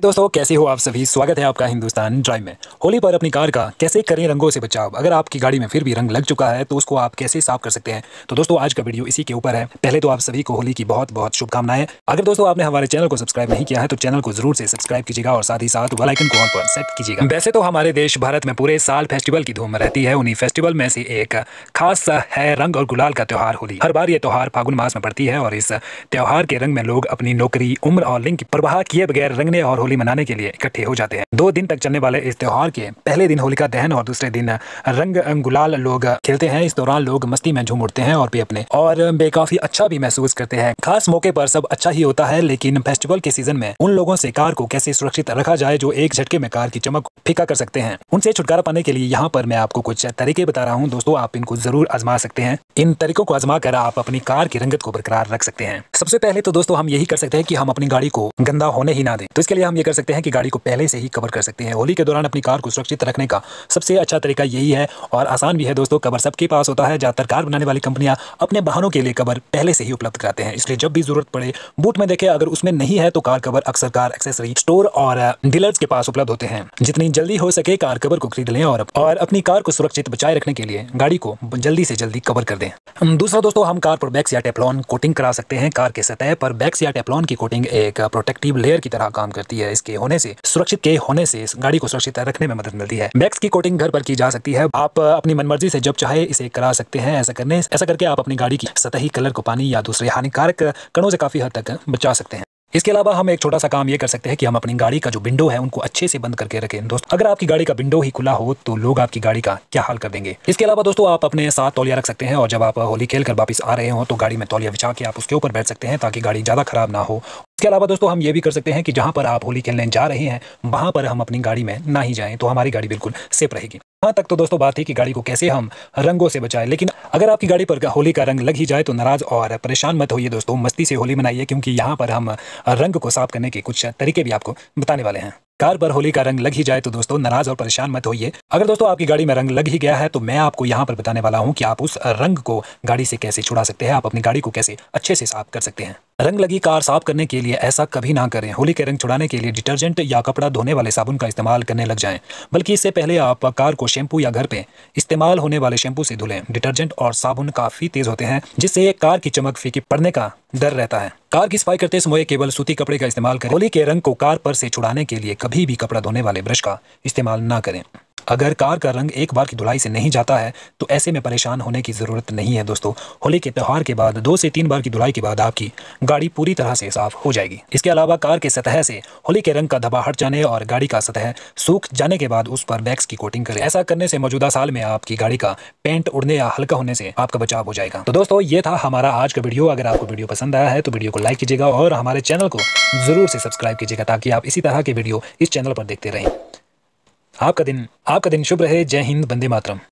दोस्तों कैसे हो आप सभी स्वागत है आपका हिंदुस्तान ड्राइव में होली पर अपनी कार का कैसे करें रंगों से बचाव अगर आपकी गाड़ी में फिर भी रंग लग चुका है तो उसको आप कैसे साफ कर सकते हैं तो दोस्तों आज का वीडियो इसी के ऊपर है पहले तो आप सभी को होली की बहुत बहुत शुभकामनाएं अगर दोस्तों आपने हमारे चैनल को सब्सक्राइब नहीं किया है तो चैनल को जरूर से सब्सक्राइब कीजिएगा और साथ ही साथ वेलाइकन को ऑन पर सेट कीजिएगा वैसे तो हमारे देश भारत में पूरे साल फेस्टिवल की धूम रहती है उन्हीं फेस्टिवल में से एक खास है रंग और गुलाल का त्यौहार होली हर बार ये त्यौहार फागुन मास में पड़ती है और इस त्यौहार के रंग में लोग अपनी नौकरी उम्र और लिंग की परवाह किए बगैर रंगने और होली मनाने के लिए इकट्ठे हो जाते हैं दो दिन तक चलने वाले इस त्यौहार के पहले दिन होलिका दहन और दूसरे दिन रंग गुलाल लोग खेलते हैं इस दौरान लोग मस्ती में झूम उठते हैं और भी अपने और वे काफी अच्छा भी महसूस करते हैं खास मौके पर सब अच्छा ही होता है लेकिन फेस्टिवल के सीजन में उन लोगों से कार को कैसे सुरक्षित रखा जाए जो एक झटके में कार की चमक फीका कर सकते हैं उनसे छुटकारा पाने के लिए यहाँ पर मैं आपको कुछ तरीके बता रहा हूँ दोस्तों आप इनको जरूर आजमा सकते हैं इन तरीकों को आजमा कर आप अपनी कार की रंगत को बरकरार रख सकते हैं सबसे पहले तो दोस्तों हम यही कर सकते हैं कि हम अपनी गाड़ी को गंदा होने ही ना दें तो इसके लिए हम ये कर सकते हैं कि गाड़ी को पहले से ही कवर कर सकते हैं होली के दौरान अपनी कार को सुरक्षित रखने का सबसे अच्छा तरीका यही है और आसान भी है दोस्तों कवर सबके पास होता है ज़्यादातर कार बनाने वाली कंपनियां अपने वाहनों के लिए कवर पहले से ही उपलब्ध कराते हैं इसलिए जब भी जरूरत पड़े बूट में देखें अगर उसमें नहीं है तो कार कवर अक्सर कार एक्सेसरी स्टोर और डीलर्स के पास उपलब्ध होते हैं जितनी जल्दी हो सके कार कवर को खरीद लें और, अपनी कार को सुरक्षित बचाए रखने के लिए गाड़ी को जल्दी से जल्दी कवर कर दें दूसरा दोस्तों हम कार पर बैक्स या टेपलॉन कोटिंग करा सकते हैं कार के सतह पर बैक्स या टेपलॉन की कोटिंग एक प्रोटेक्टिव लेयर की तरह काम करती है है इसके होने से सुरक्षित के होने से गाड़ी को सुरक्षित रखने में मदद मिलती है मैक्स की कोटिंग घर पर की जा सकती है आप अपनी मनमर्जी से जब चाहे इसे करा सकते हैं ऐसा करने ऐसा करके आप अपनी गाड़ी की सतही कलर को पानी या दूसरे हानिकारक कणों से काफी हद तक बचा सकते हैं इसके अलावा हम एक छोटा सा काम ये कर सकते हैं कि हम अपनी गाड़ी का जो विंडो है उनको अच्छे से बंद करके रखें दोस्तों अगर आपकी गाड़ी का विंडो ही खुला हो तो लोग आपकी गाड़ी का क्या हाल कर देंगे इसके अलावा दोस्तों आप अपने साथ तौलिया रख सकते हैं और जब आप होली खेल कर वापस आ रहे हो तो गाड़ी में तौलिया बिछा के आप उसके ऊपर बैठ सकते हैं ताकि गाड़ी ज़्यादा खराब ना हो इसके अलावा दोस्तों हम ये भी कर सकते हैं कि जहाँ पर आप होली खेलने जा रहे हैं वहाँ पर हम अपनी गाड़ी में ना ही जाए तो हमारी गाड़ी बिल्कुल सेफ रहेगी हाँ तक तो दोस्तों बात थी कि गाड़ी को कैसे हम रंगों से बचाएं लेकिन अगर आपकी गाड़ी पर होली का रंग लग ही जाए तो नाराज़ और परेशान मत होइए दोस्तों मस्ती से होली मनाइए क्योंकि यहाँ पर हम रंग को साफ करने के कुछ तरीके भी आपको बताने वाले हैं कार पर होली का रंग लग ही जाए तो दोस्तों नाराज और परेशान मत होइए अगर दोस्तों आपकी गाड़ी में रंग लग ही गया है तो मैं आपको यहाँ पर बताने वाला हूँ कि आप उस रंग को गाड़ी से कैसे छुड़ा सकते हैं आप अपनी गाड़ी को कैसे अच्छे से साफ कर सकते हैं रंग लगी कार साफ करने के लिए ऐसा कभी ना करें होली के रंग छुड़ाने के लिए डिटर्जेंट या कपड़ा धोने वाले साबुन का इस्तेमाल करने लग जाएं बल्कि इससे पहले आप कार को शैम्पू या घर पे इस्तेमाल होने वाले शैम्पू से धुलें डिटर्जेंट और साबुन काफ़ी तेज़ होते हैं जिससे कार की चमक फीकी पड़ने का डर रहता है कार की सफाई करते समय केवल सूती कपड़े का इस्तेमाल करें होली के रंग को कार पर से छुड़ाने के लिए कभी भी कपड़ा धोने वाले ब्रश का इस्तेमाल न करें अगर कार का रंग एक बार की धुलाई से नहीं जाता है तो ऐसे में परेशान होने की ज़रूरत नहीं है दोस्तों होली के त्यौहार के बाद दो से तीन बार की धुलाई के बाद आपकी गाड़ी पूरी तरह से साफ हो जाएगी इसके अलावा कार के सतह से होली के रंग का दबा हट जाने और गाड़ी का सतह सूख जाने के बाद उस पर वैक्स की कोटिंग करें ऐसा करने से मौजूदा साल में आपकी गाड़ी का पेंट उड़ने या हल्का होने से आपका बचाव हो जाएगा तो दोस्तों ये था हमारा आज का वीडियो अगर आपको वीडियो पसंद आया है तो वीडियो को लाइक कीजिएगा और हमारे चैनल को जरूर से सब्सक्राइब कीजिएगा ताकि आप इसी तरह के वीडियो इस चैनल पर देखते रहें आपका दिन आपका दिन शुभ रहे जय हिंद बंदे मातरम